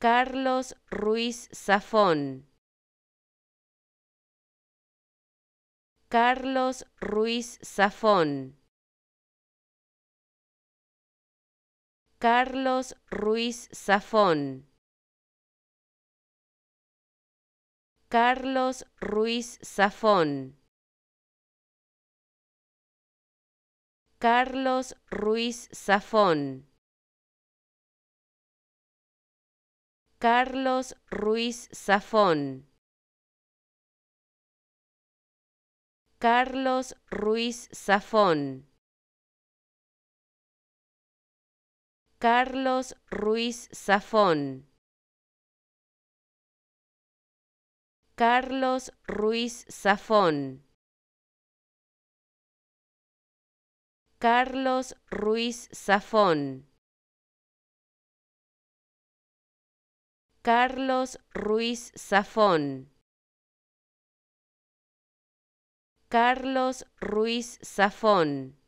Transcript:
Carlos Ruiz Zafón. Carlos Ruiz Zafón. Carlos Ruiz Zafón. Carlos Ruiz Zafón. Carlos Ruiz Zafón. Carlos Ruiz Zafón. Carlos Ruiz Zafón. Carlos Ruiz Zafón. Carlos Ruiz Zafón. Carlos Ruiz Zafón. Carlos Ruiz Zafón. Carlos Ruiz Zafón.